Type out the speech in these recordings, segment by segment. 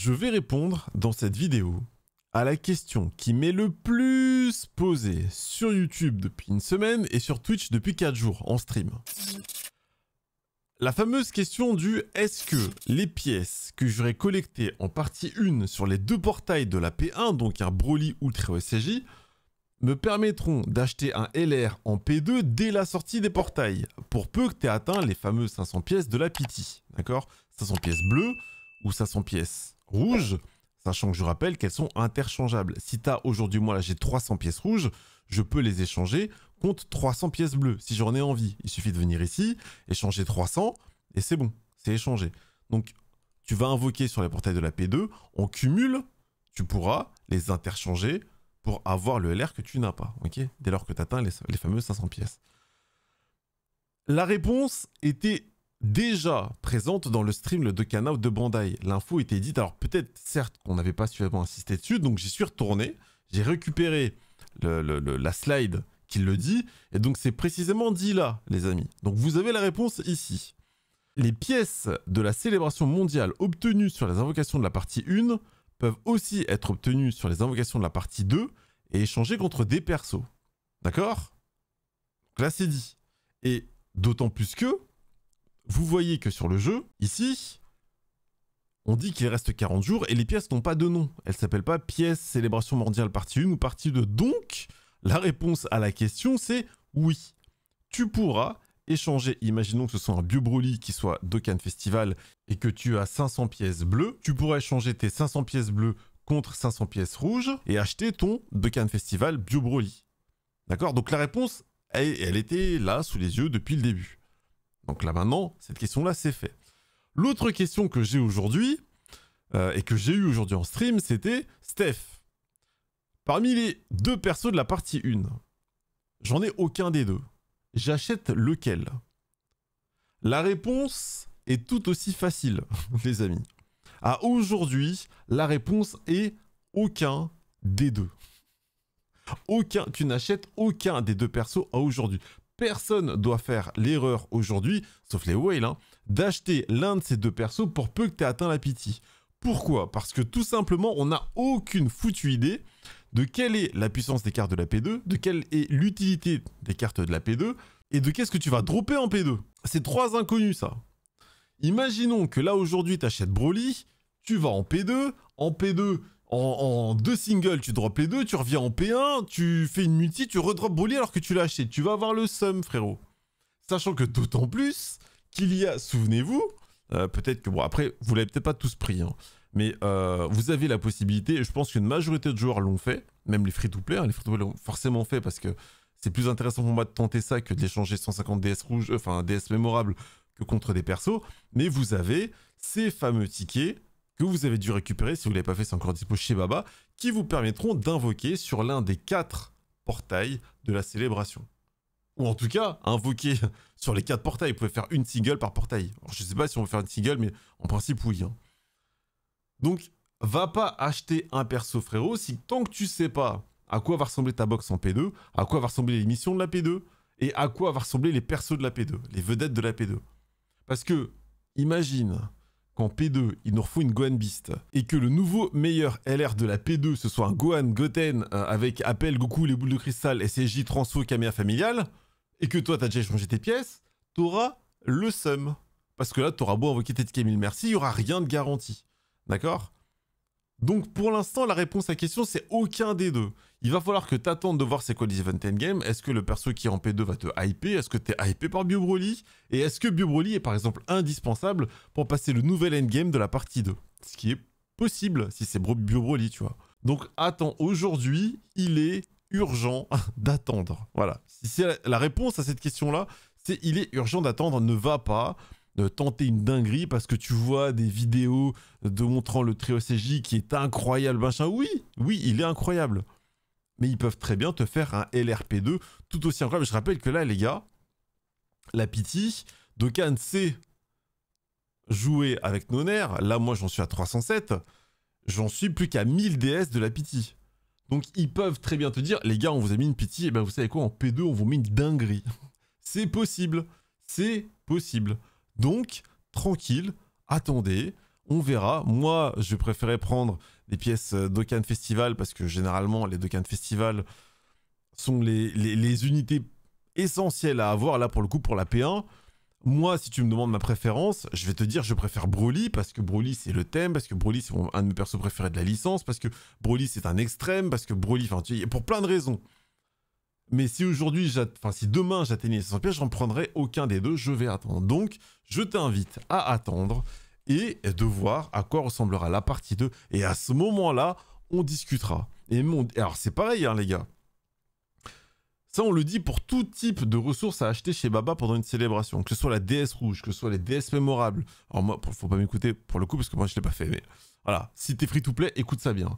Je vais répondre dans cette vidéo à la question qui m'est le plus posée sur YouTube depuis une semaine et sur Twitch depuis 4 jours en stream. La fameuse question du est-ce que les pièces que j'aurais collectées en partie 1 sur les deux portails de la P1, donc un Broly Ultra OSJ, e me permettront d'acheter un LR en P2 dès la sortie des portails, pour peu que tu aies atteint les fameuses 500 pièces de la Pity, d'accord 500 pièces bleues, ou 500 pièces rouges, sachant que je rappelle qu'elles sont interchangeables. Si tu as aujourd'hui, moi là j'ai 300 pièces rouges, je peux les échanger contre 300 pièces bleues si j'en ai envie. Il suffit de venir ici, échanger 300 et c'est bon, c'est échangé. Donc tu vas invoquer sur les portails de la P2, on cumule, tu pourras les interchanger pour avoir le LR que tu n'as pas, ok Dès lors que tu atteins les, les fameuses 500 pièces. La réponse était déjà présente dans le stream de Kana ou de Bandai. L'info était dite, alors peut-être certes qu'on n'avait pas suffisamment insisté dessus, donc j'y suis retourné, j'ai récupéré la slide qui le dit, et donc c'est précisément dit là, les amis. Donc vous avez la réponse ici. Les pièces de la célébration mondiale obtenues sur les invocations de la partie 1 peuvent aussi être obtenues sur les invocations de la partie 2 et échangées contre des persos. D'accord Là c'est dit. Et d'autant plus que, vous voyez que sur le jeu, ici, on dit qu'il reste 40 jours et les pièces n'ont pas de nom. Elles s'appellent pas pièces célébration mondiale partie 1 ou partie 2. Donc, la réponse à la question, c'est oui. Tu pourras échanger, imaginons que ce soit un Bio Broly qui soit Dokkan Festival et que tu as 500 pièces bleues, tu pourras échanger tes 500 pièces bleues contre 500 pièces rouges et acheter ton Dokkan Festival Bio Broly. D'accord Donc la réponse, elle était là sous les yeux depuis le début. Donc là maintenant, cette question-là, c'est fait. L'autre question que j'ai aujourd'hui, euh, et que j'ai eu aujourd'hui en stream, c'était Steph. Parmi les deux persos de la partie 1, j'en ai aucun des deux. J'achète lequel La réponse est tout aussi facile, les amis. À aujourd'hui, la réponse est aucun des deux. Aucun, tu n'achètes aucun des deux persos à aujourd'hui personne doit faire l'erreur aujourd'hui, sauf les whales, hein, d'acheter l'un de ces deux persos pour peu que tu aies atteint la pitié. Pourquoi Parce que tout simplement, on n'a aucune foutue idée de quelle est la puissance des cartes de la P2, de quelle est l'utilité des cartes de la P2, et de qu'est-ce que tu vas dropper en P2. C'est trois inconnus, ça. Imaginons que là, aujourd'hui, tu achètes Broly, tu vas en P2, en P2, en, deux singles, tu drops les deux, tu reviens en P1, tu fais une multi, tu redrops Broly alors que tu l'as acheté. Tu vas avoir le sum, frérot. Sachant que d'autant plus qu'il y a, souvenez-vous, euh, peut-être que, bon, après, vous l'avez peut-être pas tous pris, hein, mais euh, vous avez la possibilité, et je pense qu'une majorité de joueurs l'ont fait, même les free-to-play, hein, les free-to-play l'ont forcément fait parce que c'est plus intéressant pour moi de tenter ça que d'échanger 150 DS rouges, euh, enfin, DS mémorables que contre des persos, mais vous avez ces fameux tickets que vous avez dû récupérer, si vous ne l'avez pas fait, c'est encore dispo chez Baba, qui vous permettront d'invoquer sur l'un des quatre portails de la célébration. Ou en tout cas, invoquer sur les quatre portails. Vous pouvez faire une single par portail. je ne sais pas si on veut faire une single, mais en principe, oui. Donc, hein. Donc, va pas acheter un perso, frérot, si tant que tu sais pas à quoi va ressembler ta box en P2, à quoi va ressembler les missions de la P2, et à quoi va ressembler les persos de la P2, les vedettes de la P2. Parce que, imagine, qu'en P2, il nous refout une Gohan Beast, et que le nouveau meilleur LR de la P2, ce soit un Gohan Goten euh, avec Appel, Goku, les boules de cristal, SSJ, Transfo, Kamea familiale, et que toi, t'as déjà changé tes pièces, auras le sum. Parce que là, auras beau invoquer tes 10 merci, il n'y aura rien de garanti. D'accord donc pour l'instant, la réponse à la question, c'est aucun des deux. Il va falloir que t'attendes de voir c'est quoi les event endgame. Est-ce que le perso qui est en P2 va te hyper Est-ce que t'es hypé par Broly Et est-ce que Broly est par exemple indispensable pour passer le nouvel endgame de la partie 2 Ce qui est possible si c'est Broly, tu vois. Donc attends, aujourd'hui, il est urgent d'attendre. Voilà. Si la réponse à cette question-là, c'est il est urgent d'attendre, ne va pas tenter une dinguerie parce que tu vois des vidéos de montrant le trio CJ qui est incroyable, machin. Oui, oui, il est incroyable. Mais ils peuvent très bien te faire un LRP2 tout aussi incroyable. Je rappelle que là, les gars, la pitié, Dokkan sait jouer avec nos nerfs. Là, moi, j'en suis à 307. J'en suis plus qu'à 1000 DS de la pitié. Donc ils peuvent très bien te dire, les gars, on vous a mis une pitié, et eh ben vous savez quoi, en P2, on vous met une dinguerie. C'est possible. C'est possible. Donc, tranquille, attendez, on verra. Moi, je préférais prendre les pièces euh, d'Ocan Festival parce que généralement, les Dokkan Festival sont les, unités essentielles à avoir là pour le coup pour la P1. Moi, si tu me demandes ma préférence, je vais te dire je préfère Broly parce que Broly c'est le thème, parce que Broly c'est un de mes persos préférés de la licence, parce que Broly c'est un extrême, parce que Broly, enfin, pour plein de raisons. Mais si aujourd'hui, enfin si demain j'atteignais 500 pièces, je n'en prendrai aucun des deux, je vais attendre. Donc, je t'invite à attendre et de voir à quoi ressemblera la partie 2. Et à ce moment-là, on discutera. Et Alors c'est pareil, hein, les gars. Ça, on le dit pour tout type de ressources à acheter chez Baba pendant une célébration, que ce soit la DS rouge, que ce soit les DS mémorables. Alors moi, faut pas m'écouter pour le coup, parce que moi, je l'ai pas fait, mais voilà. Si t'es free-to-play, écoute ça bien.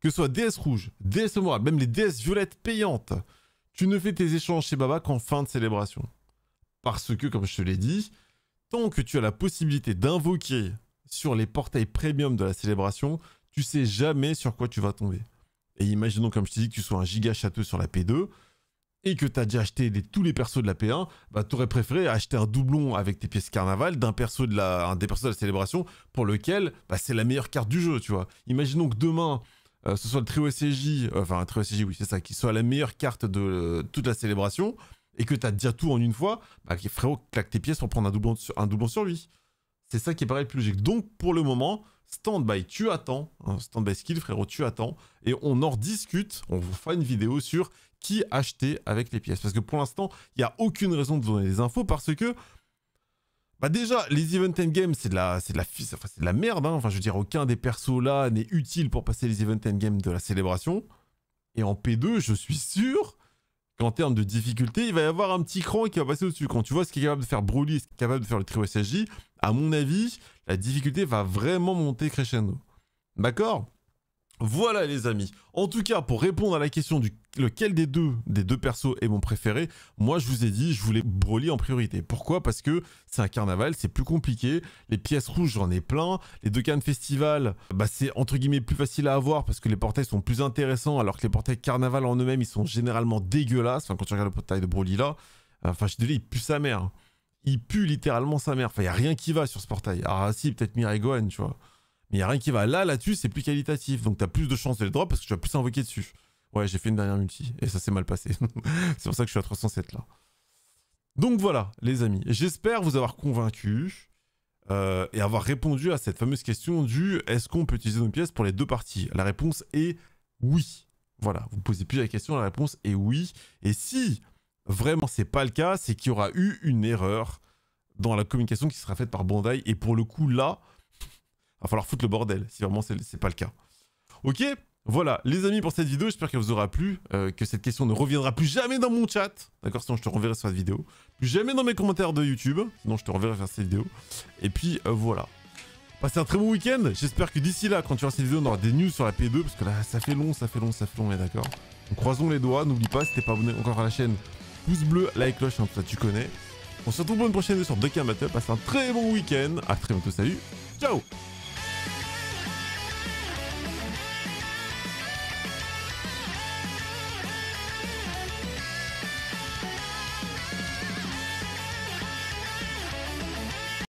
Que ce soit DS rouge, DS mémorable, même les DS violettes payantes, tu ne fais tes échanges chez Baba qu'en fin de célébration. Parce que, comme je te l'ai dit, tant que tu as la possibilité d'invoquer sur les portails premium de la célébration, tu sais jamais sur quoi tu vas tomber. Et imaginons, comme je te dis, que tu sois un giga château sur la P2 et que tu as déjà acheté tous les persos de la P1, bah, tu aurais préféré acheter un doublon avec tes pièces carnaval d'un perso de la, des persos de la célébration pour lequel bah, c'est la meilleure carte du jeu, tu vois. Imaginons que demain, euh, ce soit le trio SCJ, euh, enfin un trio SCJ, oui, c'est ça, qui soit la meilleure carte de euh, toute la célébration, et que t'as déjà tout en une fois, bah frérot, claque tes pièces pour prendre un doublon, sur, lui. C'est ça qui paraît le plus logique. Donc pour le moment, stand-by, tu attends, hein, stand-by skill, frérot, tu attends, et on en discute, on vous fera une vidéo sur qui acheter avec les pièces. Parce que pour l'instant, il n'y a aucune raison de vous donner des infos, parce que bah déjà, les Event games, c'est de, la, de, de la merde. Hein. Enfin, je veux dire, aucun des persos là n'est utile pour passer les Event game de la célébration. Et en P2, je suis sûr qu'en termes de difficulté, il va y avoir un petit cran qui va passer au-dessus. Quand tu vois ce qui est capable de faire Broly, ce qui est capable de faire le trio SSJ, à mon avis, la difficulté va vraiment monter crescendo. D'accord voilà les amis, en tout cas pour répondre à la question du lequel des deux, des deux persos est mon préféré, moi je vous ai dit je voulais Broly en priorité. Pourquoi Parce que c'est un carnaval, c'est plus compliqué, les pièces rouges j'en ai plein, les deux cannes festival, bah, c'est entre guillemets plus facile à avoir parce que les portails sont plus intéressants alors que les portails carnaval en eux-mêmes ils sont généralement dégueulasses, enfin quand tu regardes le portail de Broly là, enfin je te dis il pue sa mère, il pue littéralement sa mère, enfin il n'y a rien qui va sur ce portail. Ah si peut-être Gohan tu vois. Il n'y a rien qui va. Là, là-dessus, c'est plus qualitatif. Donc, tu as plus de chances de le drop parce que tu vas plus invoquer dessus. Ouais, j'ai fait une dernière multi et ça s'est mal passé. c'est pour ça que je suis à 307 là. Donc voilà, les amis. J'espère vous avoir convaincu euh, et avoir répondu à cette fameuse question du est-ce qu'on peut utiliser nos pièces pour les deux parties La réponse est oui. Voilà, vous ne posez plus la question, la réponse est oui. Et si vraiment c'est pas le cas, c'est qu'il y aura eu une erreur dans la communication qui sera faite par Bandai. Et pour le coup, là, va falloir foutre le bordel, si vraiment c'est pas le cas. Ok voilà, les amis, pour cette vidéo, j'espère qu'elle vous aura plu, euh, que cette question ne reviendra plus jamais dans mon chat, d'accord Sinon, je te renverrai sur cette vidéo. Plus jamais dans mes commentaires de YouTube, sinon je te renverrai sur cette vidéo. Et puis, euh, voilà. Passez un très bon week-end, j'espère que d'ici là, quand tu verras cette vidéo, on aura des news sur la P2, parce que là, ça fait long, ça fait long, ça fait long, mais d'accord croisons les doigts, n'oublie pas, si t'es pas abonné encore à la chaîne, pouce bleu, like, cloche, hein, tout ça tu connais. On se retrouve pour une prochaine vidéo sur Deck Amateur, passez un très bon week-end, à très bientôt, salut, ciao